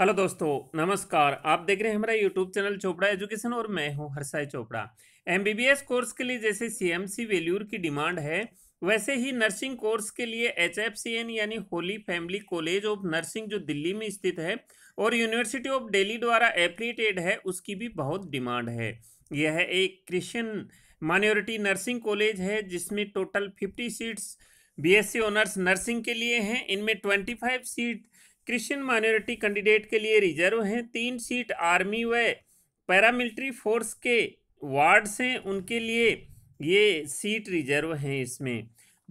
hello दोस्तों नमस्कार आप देख रहे हैं हमारा यूट्यूब चैनल चोपड़ा एजुकेशन और मैं हूं हर्षाई चोपड़ा एमबीबीएस कोर्स के लिए जैसे सीएमसी वेल्यूर की डिमांड है वैसे ही नर्सिंग कोर्स के लिए एचएफसीएन यानी Holy Family College of Nursing जो दिल्ली में स्थित है और यूनिवर्सिटी ऑफ डेली द्वारा एप्रीटेड है उसकी भी बहुत डिमांड है यह एक क्रिश्चियन माइनॉरिटी नर्सिंग कॉलेज है जिसमें total fifty seats B honours nursing के लिए हैं इनमें twenty five seat Christian minority candidate के लिए रिजर्व हैं तीन सीट आर्मी व पैरामिलिट्री फोर्स के वार्ड्स हैं उनके लिए ये सीट रिजर्व हैं इसमें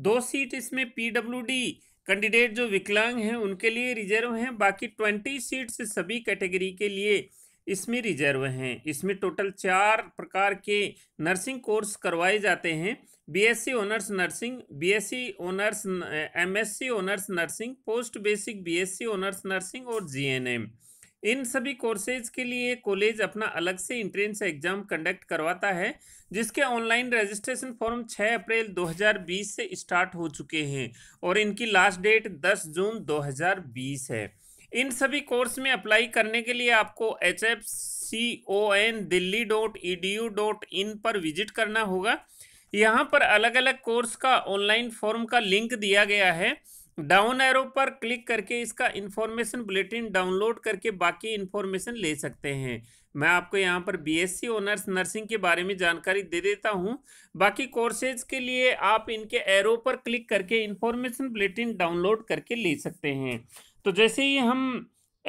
दो सीट इसमें पीडब्ल्यूडी कैंडिडेट जो विकलांग हैं उनके लिए रिजर्व हैं बाकी ट्वेंटी सीट्स सभी कैटेगरी के लिए इसमें रिजर्व हैं इसमें टोटल चार प्रकार के नर्सिंग कोर्स करवाए जाते हैं BSc honours nursing BSc honours MSc honours nursing post basic BSc honours nursing और जीएनएम इन सभी कोर्सेज के लिए कॉलेज अपना अलग से इंट्रेंस एग्जाम कंडक्ट करवाता है जिसके ऑनलाइन रजिस्ट्रेशन फॉर्म 6 अप्रैल 2020 से स्टार्ट हो चुके हैं और इनकी लास्ट डेट 10 जून 2020 है इन सभी कोर्स में अप्लाई करने के लिए आपको H F C O N Delhi dot E D U dot in पर विजिट करना होगा यहाँ पर अलग अलग कोर्स का ऑनलाइन फॉर्म का लिंक दिया गया है डाउन एरो पर क्लिक करके इसका इन्फॉर्मेशन बुलेटिन डाउनलोड करके बाकी इन्फॉर्मेशन ले सकते हैं मैं आपको यहाँ पर बीएससी ऑनर्स नर्सिंग के बारे में जानकारी दे देता हूँ बाकी कोर्सेज के लिए आप इनके एरो पर क्लिक करके इन्फॉर्मेशन बुलेटिन डाउनलोड करके ले सकते हैं तो जैसे ही हम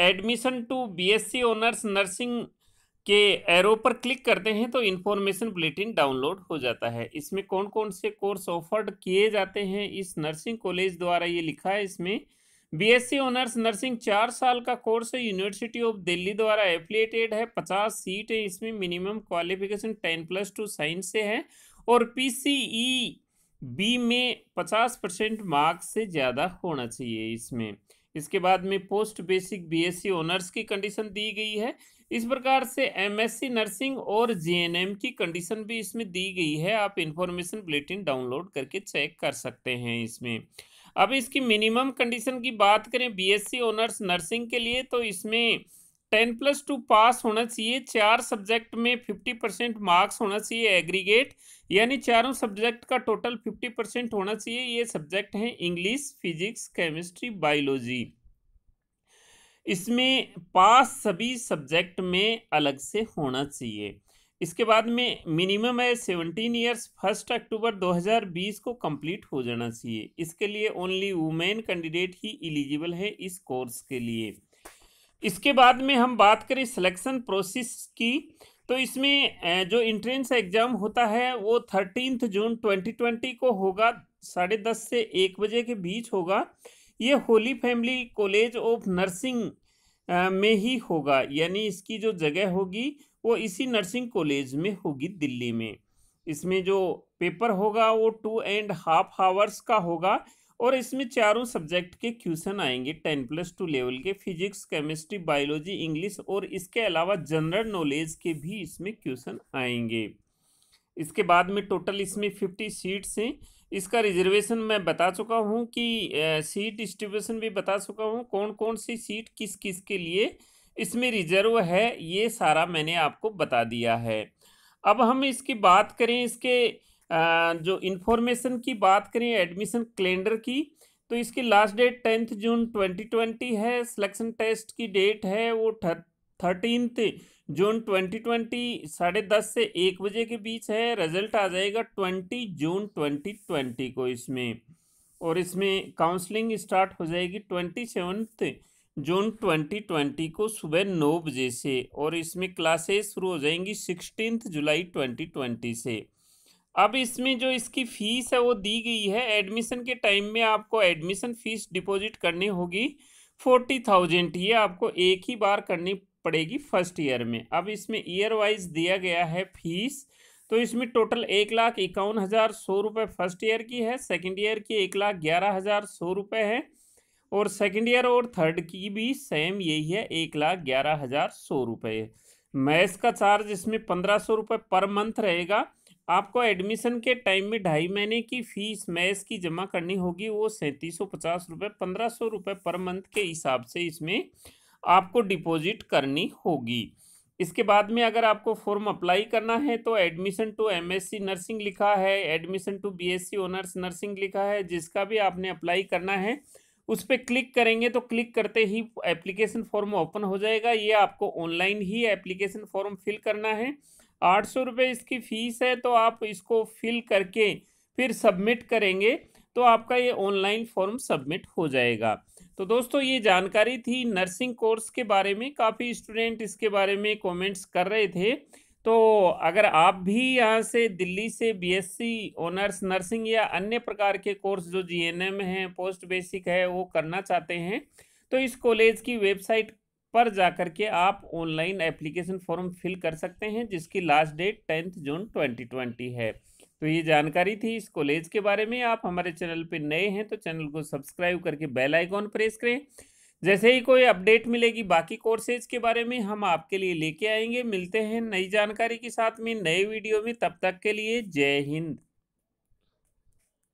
admission to BSc honours nursing के एरो पर क्लिक करते हैं तो इन्फॉर्मेशन बुलेटिन डाउनलोड हो जाता है इसमें कौन कौन से कोर्स ऑफर्ड किए जाते हैं इस नर्सिंग कॉलेज द्वारा ये लिखा है इसमें बीएससी ऑनर्स नर्सिंग चार साल का कोर्स है यूनिवर्सिटी ऑफ दिल्ली द्वारा एफिलेटेड है पचास सीट है इसमें minimum qualification ten plus two science से है और पी बी e में पचास परसेंट मार्क्स से ज़्यादा होना चाहिए इसमें इसके बाद में पोस्ट बेसिक बीएससी ऑनर्स की कंडीशन दी गई है इस प्रकार से एमएससी नर्सिंग और जीएनएम की कंडीशन भी इसमें दी गई है आप इन्फॉर्मेशन बुलेटिन डाउनलोड करके चेक कर सकते हैं इसमें अब इसकी मिनिमम कंडीशन की बात करें बीएससी ऑनर्स नर्सिंग के लिए तो इसमें टेन प्लस टू पास होना चाहिए चार सब्जेक्ट में फिफ्टी परसेंट मार्क्स होना चाहिए एग्रीगेट यानी चारों सब्जेक्ट का टोटल फिफ्टी परसेंट होना चाहिए ये सब्जेक्ट हैं इंग्लिश फिजिक्स केमिस्ट्री बायोलॉजी इसमें पास सभी सब्जेक्ट में अलग से होना चाहिए इसके बाद में मिनिमम है सेवनटीन ईयर्स फर्स्ट अक्टूबर 2020 को कंप्लीट हो जाना चाहिए इसके लिए ओनली वुमेन कैंडिडेट ही एलिजिबल है इस कोर्स के लिए इसके बाद में हम बात करें सिलेक्शन प्रोसेस की तो इसमें जो इंट्रेंस एग्ज़ाम होता है वो थर्टीनथ जून 2020 को होगा साढ़े दस से एक बजे के बीच होगा ये Holy Family College of Nursing में ही होगा यानी इसकी जो जगह होगी वो इसी नर्सिंग कॉलेज में होगी दिल्ली में इसमें जो पेपर होगा वो टू एंड हाफ आवर्स का होगा और इसमें चारों सब्जेक्ट के क्वेश्चन आएंगे टेन प्लस टू लेवल के फिजिक्स केमिस्ट्री बायोलॉजी इंग्लिश और इसके अलावा जनरल नॉलेज के भी इसमें क्वेश्चन आएंगे इसके बाद में टोटल इसमें फिफ्टी सीट्स हैं इसका रिजर्वेशन मैं बता चुका हूँ कि सीट डिस्ट्रीब्यूशन भी बता चुका हूँ कौन कौन सी सीट किस किस के लिए इसमें रिजर्व है ये सारा मैंने आपको बता दिया है अब हम इसकी बात करें इसके जो इन्फॉर्मेशन की बात करें एडमिशन कैलेंडर की तो इसकी last date tenth June twenty twenty है सिलेक्शन टेस्ट की डेट है वो थर्टीनथ जून 2020 साढ़े दस से एक बजे के बीच है रिजल्ट आ जाएगा 20 जून 2020 को इसमें और इसमें काउंसलिंग स्टार्ट हो जाएगी ट्वेंटी सेवन्थ जून 2020 को सुबह नौ बजे से और इसमें क्लासेस शुरू हो जाएंगी सिक्सटीन जुलाई 2020 से अब इसमें जो इसकी फ़ीस है वो दी गई है एडमिशन के टाइम में आपको एडमिशन फ़ीस डिपॉजिट करनी होगी फोर्टी थाउजेंड ये आपको एक ही बार करनी पड़ेगी फर्स्ट ईयर में अब इसमें ईयर वाइज दिया गया है फीस तो इसमें टोटल एक लाख इक्यावन हज़ार सौ रुपये फर्स्ट ईयर की है सेकेंड ईयर की एक लाख ग्यारह हज़ार सौ रुपये है और सेकेंड ईयर और थर्ड की भी सेम यही है एक लाख ग्यारह हज़ार सौ रुपये मैथ का चार्ज इसमें पंद्रह सौ रुपये पर मंथ रहेगा आपको एडमिशन के टाइम में ढाई महीने की फ़ीस मैथ की जमा करनी होगी वो सैंतीस सौ पचास रुपये पंद्रह सौ रुपये पर मंथ के हिसाब से इसमें आपको डिपॉजिट करनी होगी इसके बाद में अगर आपको फॉर्म अप्लाई करना है तो एडमिशन टू एमएससी नर्सिंग लिखा है admission to BSc honours nursing लिखा है जिसका भी आपने अप्लाई करना है उस पर क्लिक करेंगे तो क्लिक करते ही एप्लीकेशन फॉर्म ओपन हो जाएगा ये आपको ऑनलाइन ही एप्लीकेशन फॉर्म फिल करना है आठ सौ रुपये इसकी फ़ीस है तो आप इसको फिल करके फिर सबमिट करेंगे तो आपका ये ऑनलाइन फॉर्म सबमिट हो जाएगा तो दोस्तों ये जानकारी थी नर्सिंग कोर्स के बारे में काफ़ी स्टूडेंट इसके बारे में कमेंट्स कर रहे थे तो अगर आप भी यहाँ से दिल्ली से बीएससी ऑनर्स नर्सिंग या अन्य प्रकार के कोर्स जो जीएनएम हैं पोस्ट बेसिक है वो करना चाहते हैं तो इस कॉलेज की वेबसाइट पर जाकर के आप ऑनलाइन एप्लीकेशन फॉर्म फिल कर सकते हैं जिसकी last date tenth June twenty है तो ये जानकारी थी इस कॉलेज के बारे में आप हमारे चैनल पर नए हैं तो चैनल को सब्सक्राइब करके बेल आइकॉन प्रेस करें जैसे ही कोई अपडेट मिलेगी बाकी कोर्सेज के बारे में हम आपके लिए लेके आएंगे मिलते हैं नई जानकारी के साथ में नए वीडियो में तब तक के लिए जय हिंद